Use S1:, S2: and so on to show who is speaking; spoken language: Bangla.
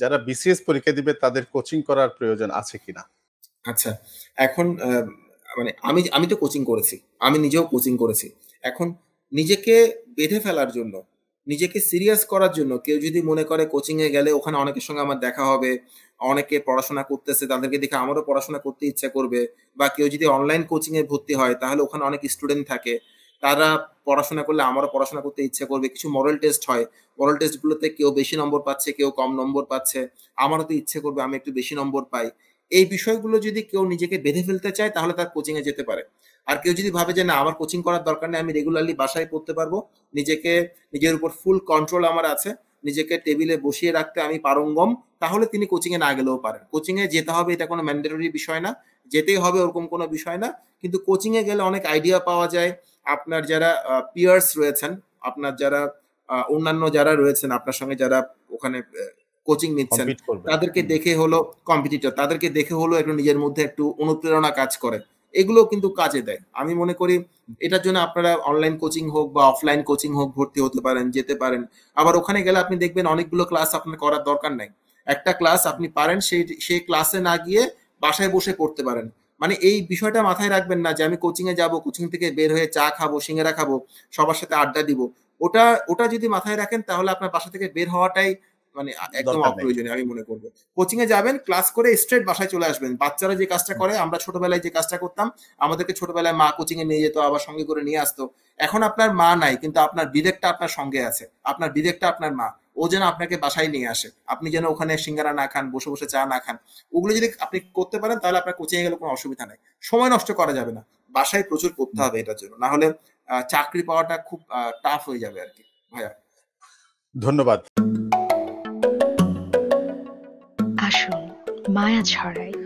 S1: যারা বিসিএস পরীক্ষা দিবে তাদের কোচিং করার প্রয়োজন আছে কিনা আচ্ছা এখন মানে আমি আমি তো কোচিং করেছি আমি নিজেও কোচিং করেছি এখন নিজেকে বেঁধে ফেলার জন্য নিজেকে সিরিয়াস করার জন্য কেউ যদি মনে করে কোচিং এ গেলে ওখানে অনেকের সঙ্গে আমার দেখা হবে অনেকে পড়াশোনা করতেছে তাদেরকে দেখে আমারও পড়াশোনা করতে ইচ্ছা করবে বা কেউ যদি অনলাইন কোচিং এ ভর্তি হয় তাহলে ওখানে অনেক স্টুডেন্ট থাকে তারা পড়াশোনা করলে আমারও পড়াশোনা করতে ইচ্ছা করবে কিছু মরাল টেস্ট হয় মরাল টেস্টগুলোতে কেউ বেশি নম্বর পাচ্ছে কেউ কম নম্বর পাচ্ছে আমারও তো ইচ্ছে করবে আমি একটু বেশি নম্বর পাই এই বিষয়গুলো যদি কেউ নিজেকে বেঁধে ফেলতে চায় তাহলে তার কোচিংয়ে যেতে পারে আর কেউ যদি ভাবে যে না আমার কোচিং করার দরকার নেই আমি রেগুলারলি বাসায় পড়তে পারবো নিজেকে নিজের উপর ফুল কন্ট্রোল আমার আছে নিজেকে টেবিলে বসিয়ে রাখতে আমি পারঙ্গম তাহলে তিনি কোচিংয়ে না গেলেও পারেন কোচিংয়ে যেতে হবে এটা কোনো ম্যান্ডেটরি বিষয় না যেতেই হবে ওরকম কোনো বিষয় না কিন্তু কোচিংয়ে গেলে অনেক আইডিয়া পাওয়া যায় আপনার যারা পিয়ার্স রয়েছেন আপনার যারা অন্যান্য যারা রয়েছেন আপনার সঙ্গে যারা ওখানে কোচিং নিচ্ছেন তাদেরকে দেখে হলো কম্পিটিটর তাদেরকে দেখে হলো একটু নিজের মধ্যে একটু অনুপ্রেরণা কাজ করে এগুলো কিন্তু কাজে দেয় আমি মনে করি এটার জন্য আপনারা অনলাইন কোচিং হোক বা অফলাইন কোচিং হোক ভর্তি হতে পারেন যেতে পারেন আবার ওখানে গেলে আপনি দেখবেন অনেকগুলো ক্লাস আপনার করার দরকার নাই একটা ক্লাস আপনি পারেন সেই সেই ক্লাসে না গিয়ে বাসায় বসে পড়তে পারেন মানে এই বিষয়টা মাথায় রাখবেন না যে আমি এ যাবো কোচিং থেকে বের হয়ে চা খাবো সিঙ্গারা খাবো সবার সাথে আড্ডা দিব ওটা ওটা যদি মাথায় রাখেন তাহলে আপনার বাসা থেকে বের হওয়াটাই মানে একদম অপ্রয়োজনীয় আমি মনে করবো কোচিং এ যাবেন ক্লাস করে স্ট্রেট বাসায় চলে আসবেন বাচ্চারা যে কাজটা করে আমরা ছোটবেলায় যে কাজটা করতাম আমাদেরকে ছোটবেলায় মা কোচিং এ নিয়ে যেত আবার সঙ্গে করে নিয়ে আসতো এখন আপনার মা নাই কিন্তু আপনার বিবেকটা আপনার সঙ্গে আছে আপনার বিবেকটা আপনার মা ও যেন আপনাকে বাসায় নিয়ে আসে আপনি যেন ওখানে সিঙ্গারা না খান বসে বসে চা না খান ওগুলো যদি আপনি করতে পারেন তাহলে আপনার কোচিং গেলে কোনো অসুবিধা নেই সময় নষ্ট করা যাবে না বাসায় প্রচুর করতে হবে এটার জন্য না হলে চাকরি পাওয়াটা খুব টাফ হয়ে যাবে আর কি ভাইয়া ধন্যবাদ আসুন মায়া ছড়াই